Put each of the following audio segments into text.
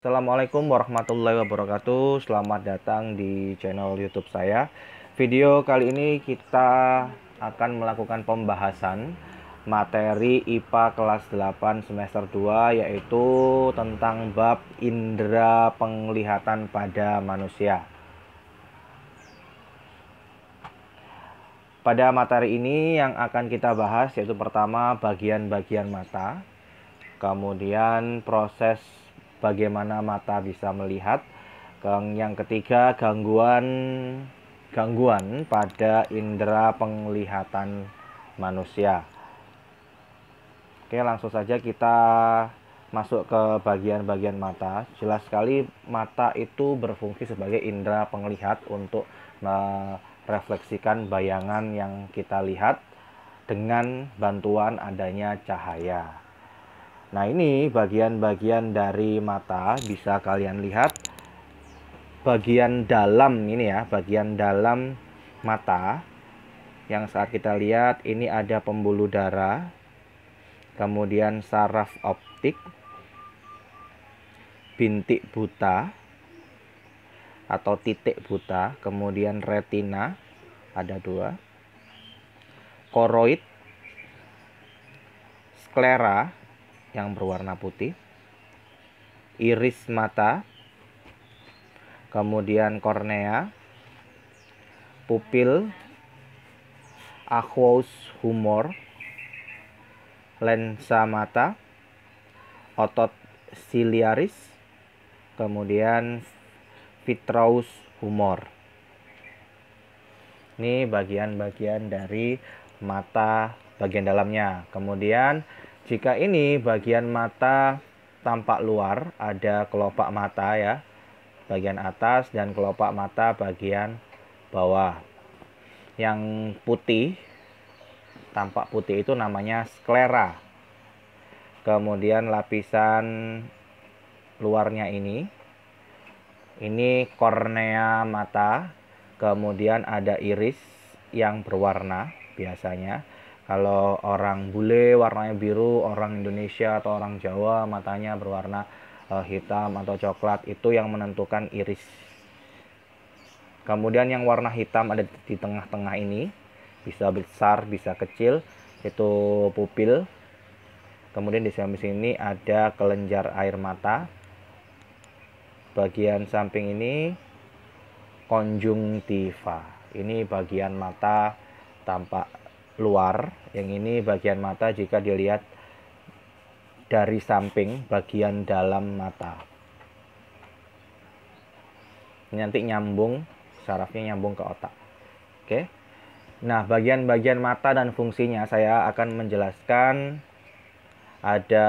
Assalamualaikum warahmatullahi wabarakatuh Selamat datang di channel youtube saya Video kali ini kita akan melakukan pembahasan Materi IPA kelas 8 semester 2 Yaitu tentang bab indera penglihatan pada manusia Pada materi ini yang akan kita bahas yaitu pertama bagian-bagian mata Kemudian proses bagaimana mata bisa melihat. Yang ketiga, gangguan gangguan pada indera penglihatan manusia. Oke, langsung saja kita masuk ke bagian-bagian mata. Jelas sekali mata itu berfungsi sebagai indera penglihat untuk merefleksikan bayangan yang kita lihat dengan bantuan adanya cahaya. Nah, ini bagian-bagian dari mata bisa kalian lihat bagian dalam ini ya, bagian dalam mata yang saat kita lihat ini ada pembuluh darah, kemudian saraf optik, bintik buta atau titik buta, kemudian retina ada dua, koroid, sklera, yang berwarna putih, iris mata, kemudian kornea, pupil, aquos humor, lensa mata, otot ciliaris, kemudian vitreous humor. Ini bagian-bagian dari mata bagian dalamnya. Kemudian jika ini bagian mata tampak luar, ada kelopak mata ya, bagian atas dan kelopak mata bagian bawah. Yang putih, tampak putih itu namanya sklera. Kemudian lapisan luarnya ini, ini kornea mata, kemudian ada iris yang berwarna biasanya kalau orang bule warnanya biru orang Indonesia atau orang Jawa matanya berwarna eh, hitam atau coklat itu yang menentukan iris kemudian yang warna hitam ada di tengah-tengah ini bisa besar bisa kecil itu pupil kemudian di samping sini ada kelenjar air mata bagian samping ini konjungtiva ini bagian mata tampak luar, yang ini bagian mata jika dilihat dari samping bagian dalam mata. Nanti nyambung, sarafnya nyambung ke otak. Oke. Nah, bagian-bagian mata dan fungsinya saya akan menjelaskan ada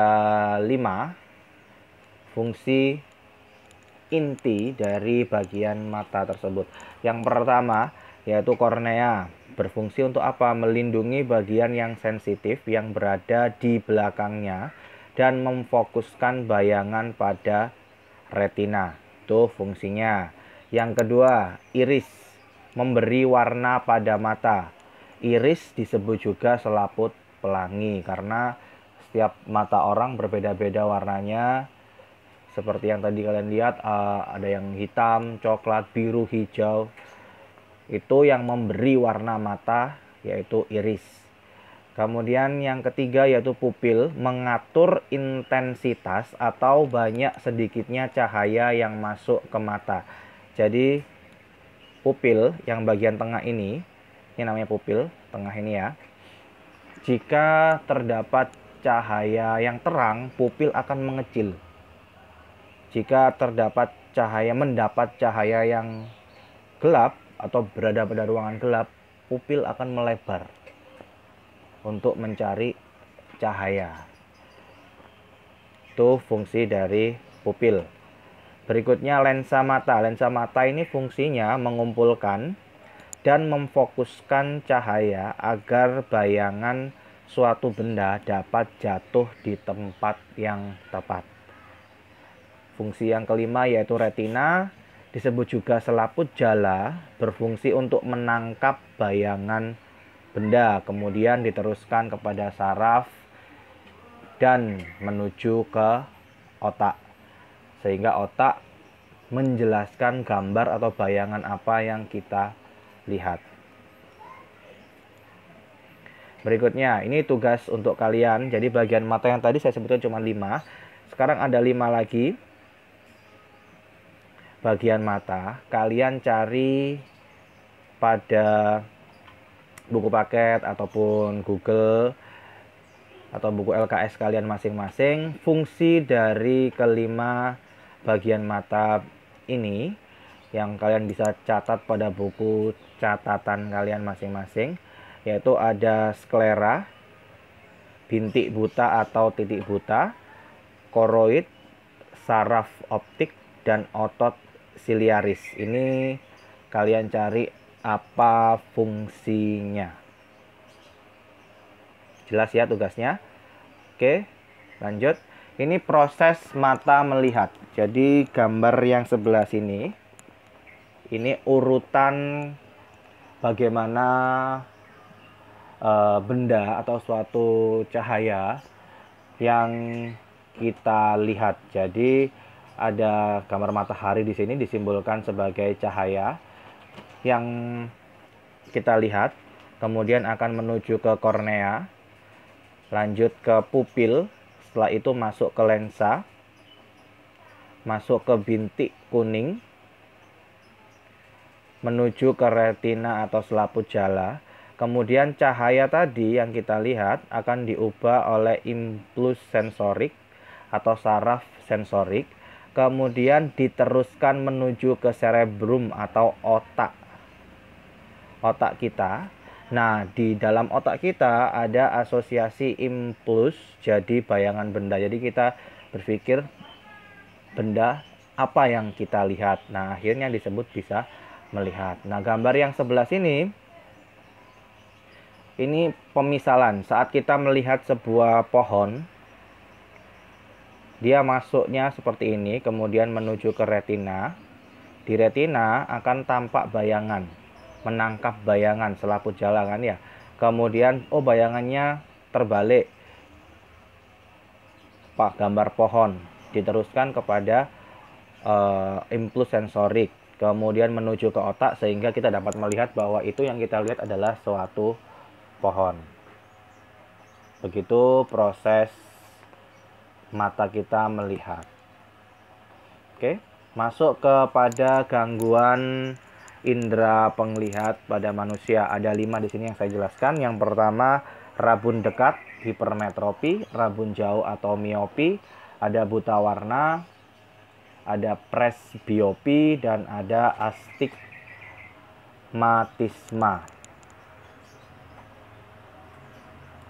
lima fungsi inti dari bagian mata tersebut. Yang pertama yaitu kornea. Berfungsi untuk apa? Melindungi bagian yang sensitif yang berada di belakangnya dan memfokuskan bayangan pada retina. Itu fungsinya. Yang kedua, iris memberi warna pada mata. Iris disebut juga selaput pelangi karena setiap mata orang berbeda-beda warnanya. Seperti yang tadi kalian lihat, eh, ada yang hitam, coklat, biru, hijau, itu yang memberi warna mata yaitu iris. Kemudian yang ketiga yaitu pupil mengatur intensitas atau banyak sedikitnya cahaya yang masuk ke mata. Jadi pupil yang bagian tengah ini, ini namanya pupil tengah ini ya. Jika terdapat cahaya yang terang, pupil akan mengecil. Jika terdapat cahaya mendapat cahaya yang gelap, atau berada pada ruangan gelap, pupil akan melebar untuk mencari cahaya. Itu fungsi dari pupil. Berikutnya lensa mata. Lensa mata ini fungsinya mengumpulkan dan memfokuskan cahaya agar bayangan suatu benda dapat jatuh di tempat yang tepat. Fungsi yang kelima yaitu retina. Disebut juga selaput jala berfungsi untuk menangkap bayangan benda, kemudian diteruskan kepada saraf dan menuju ke otak. Sehingga otak menjelaskan gambar atau bayangan apa yang kita lihat. Berikutnya, ini tugas untuk kalian. Jadi bagian mata yang tadi saya sebutkan cuma 5. Sekarang ada 5 lagi bagian mata, kalian cari pada buku paket ataupun Google atau buku LKS kalian masing-masing fungsi dari kelima bagian mata ini yang kalian bisa catat pada buku catatan kalian masing-masing yaitu ada sklera, bintik buta atau titik buta, koroid, saraf optik dan otot siliaris. Ini kalian cari apa fungsinya. Jelas ya tugasnya. Oke, lanjut. Ini proses mata melihat. Jadi gambar yang sebelah sini ini urutan bagaimana e, benda atau suatu cahaya yang kita lihat. Jadi ada kamar matahari di sini disimbolkan sebagai cahaya yang kita lihat, kemudian akan menuju ke kornea, lanjut ke pupil, setelah itu masuk ke lensa, masuk ke bintik kuning, menuju ke retina atau selaput jala. Kemudian cahaya tadi yang kita lihat akan diubah oleh impuls sensorik atau saraf sensorik kemudian diteruskan menuju ke cerebrum atau otak otak kita. Nah, di dalam otak kita ada asosiasi impuls jadi bayangan benda. Jadi kita berpikir benda apa yang kita lihat. Nah, akhirnya disebut bisa melihat. Nah, gambar yang sebelah sini ini pemisalan. Saat kita melihat sebuah pohon, dia masuknya seperti ini, kemudian menuju ke retina. Di retina akan tampak bayangan, menangkap bayangan selaput jalanan ya. Kemudian, oh bayangannya terbalik. Pak gambar pohon diteruskan kepada uh, eh, impuls sensorik, kemudian menuju ke otak sehingga kita dapat melihat bahwa itu yang kita lihat adalah suatu pohon. Begitu proses mata kita melihat. Oke, masuk kepada gangguan indera penglihat pada manusia. Ada lima di sini yang saya jelaskan. Yang pertama, rabun dekat, hipermetropi, rabun jauh atau miopi, ada buta warna, ada presbiopi, dan ada astigmatisme.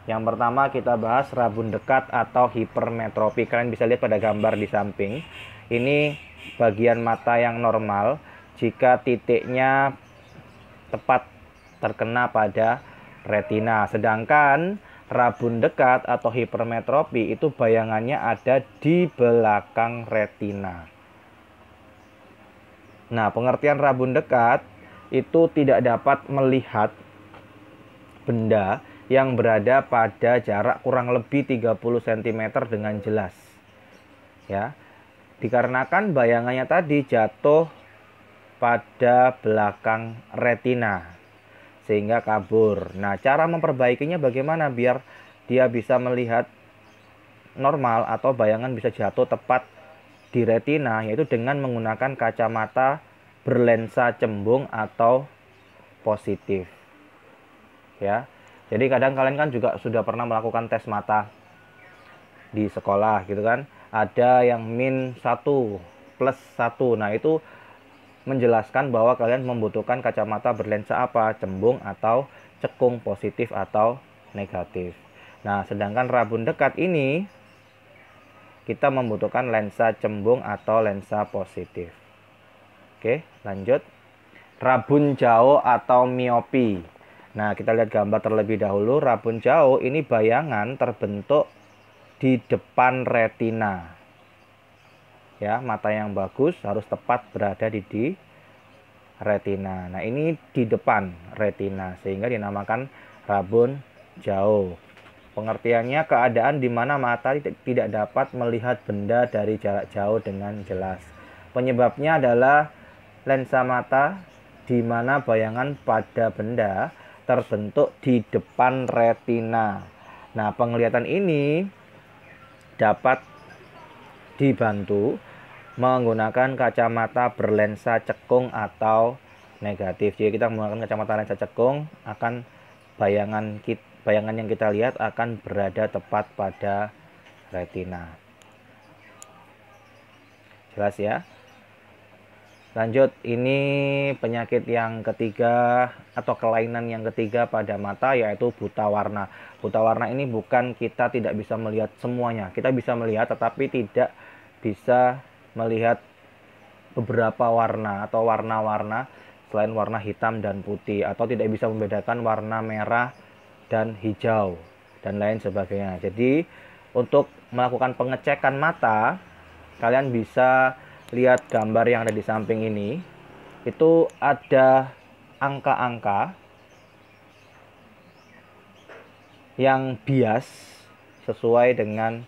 Yang pertama kita bahas rabun dekat atau hipermetropi. Kalian bisa lihat pada gambar di samping. Ini bagian mata yang normal jika titiknya tepat terkena pada retina. Sedangkan rabun dekat atau hipermetropi itu bayangannya ada di belakang retina. Nah, pengertian rabun dekat itu tidak dapat melihat benda yang berada pada jarak kurang lebih 30 cm dengan jelas. Ya. Dikarenakan bayangannya tadi jatuh pada belakang retina sehingga kabur. Nah, cara memperbaikinya bagaimana biar dia bisa melihat normal atau bayangan bisa jatuh tepat di retina yaitu dengan menggunakan kacamata berlensa cembung atau positif. Ya. Jadi kadang kalian kan juga sudah pernah melakukan tes mata di sekolah gitu kan. Ada yang min 1 plus 1. Nah, itu menjelaskan bahwa kalian membutuhkan kacamata berlensa apa, cembung atau cekung positif atau negatif. Nah, sedangkan rabun dekat ini kita membutuhkan lensa cembung atau lensa positif. Oke, lanjut. Rabun jauh atau miopi. Nah, kita lihat gambar terlebih dahulu. Rabun jauh ini bayangan terbentuk di depan retina. Ya, mata yang bagus harus tepat berada di, di retina. Nah, ini di depan retina sehingga dinamakan rabun jauh. Pengertiannya keadaan di mana mata tidak dapat melihat benda dari jarak jauh dengan jelas. Penyebabnya adalah lensa mata di mana bayangan pada benda terbentuk di depan retina. Nah, penglihatan ini dapat dibantu menggunakan kacamata berlensa cekung atau negatif. Jadi kita menggunakan kacamata lensa cekung akan bayangan kita, bayangan yang kita lihat akan berada tepat pada retina. Jelas ya? Lanjut, ini penyakit yang ketiga atau kelainan yang ketiga pada mata yaitu buta warna. Buta warna ini bukan kita tidak bisa melihat semuanya. Kita bisa melihat tetapi tidak bisa melihat beberapa warna atau warna-warna selain warna hitam dan putih atau tidak bisa membedakan warna merah dan hijau dan lain sebagainya. Jadi, untuk melakukan pengecekan mata, kalian bisa lihat gambar yang ada di samping ini, itu ada angka-angka yang bias sesuai dengan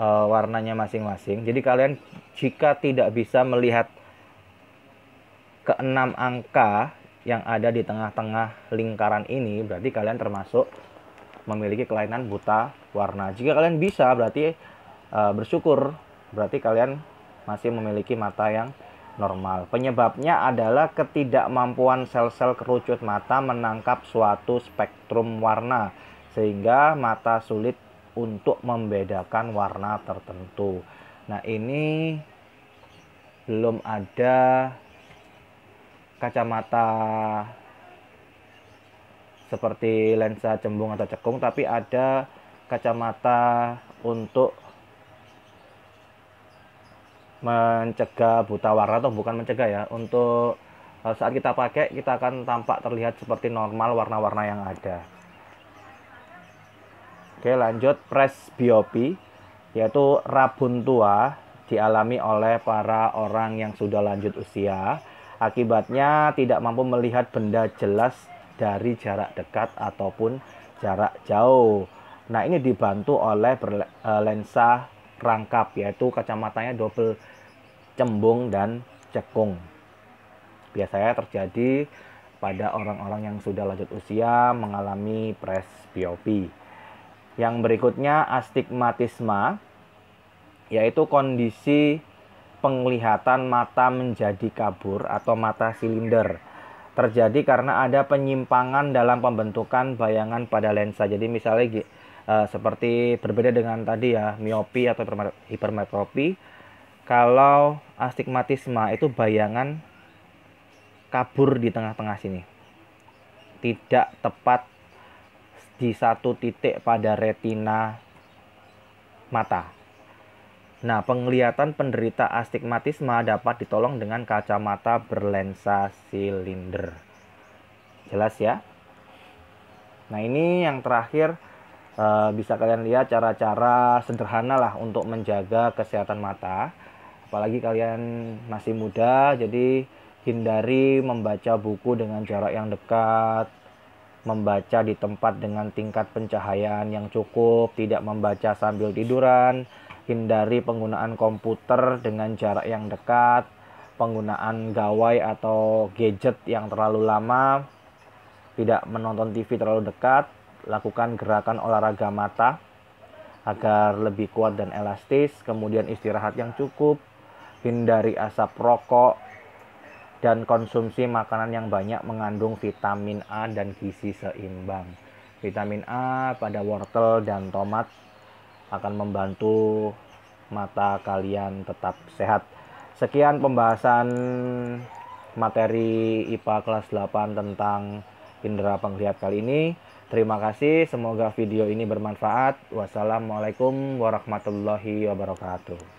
uh, warnanya masing-masing. Jadi kalian jika tidak bisa melihat keenam angka yang ada di tengah-tengah lingkaran ini, berarti kalian termasuk memiliki kelainan buta warna. Jika kalian bisa, berarti uh, bersyukur. Berarti kalian masih memiliki mata yang normal. Penyebabnya adalah ketidakmampuan sel-sel kerucut mata menangkap suatu spektrum warna sehingga mata sulit untuk membedakan warna tertentu. Nah, ini belum ada kacamata seperti lensa cembung atau cekung tapi ada kacamata untuk mencegah buta warna atau bukan mencegah ya untuk eh, saat kita pakai kita akan tampak terlihat seperti normal warna-warna yang ada oke lanjut press presbiopi yaitu rabun tua dialami oleh para orang yang sudah lanjut usia akibatnya tidak mampu melihat benda jelas dari jarak dekat ataupun jarak jauh nah ini dibantu oleh eh, lensa rangkap yaitu kacamatanya double cembung dan cekung. Biasanya terjadi pada orang-orang yang sudah lanjut usia mengalami presbiopi. Yang berikutnya astigmatisme yaitu kondisi penglihatan mata menjadi kabur atau mata silinder. Terjadi karena ada penyimpangan dalam pembentukan bayangan pada lensa. Jadi misalnya Eh, seperti berbeda dengan tadi ya miopi atau hipermetropi kalau astigmatisme itu bayangan kabur di tengah-tengah sini tidak tepat di satu titik pada retina mata Nah, penglihatan penderita astigmatisme dapat ditolong dengan kacamata berlensa silinder. Jelas ya? Nah, ini yang terakhir Uh, bisa kalian lihat cara-cara sederhana lah untuk menjaga kesehatan mata. Apalagi kalian masih muda, jadi hindari membaca buku dengan jarak yang dekat, membaca di tempat dengan tingkat pencahayaan yang cukup, tidak membaca sambil tiduran, hindari penggunaan komputer dengan jarak yang dekat, penggunaan gawai atau gadget yang terlalu lama, tidak menonton TV terlalu dekat, lakukan gerakan olahraga mata agar lebih kuat dan elastis, kemudian istirahat yang cukup, hindari asap rokok, dan konsumsi makanan yang banyak mengandung vitamin A dan gizi seimbang. Vitamin A pada wortel dan tomat akan membantu mata kalian tetap sehat. Sekian pembahasan materi IPA kelas 8 tentang indera penglihat kali ini. Terima kasih, semoga video ini bermanfaat. Wassalamualaikum warahmatullahi wabarakatuh.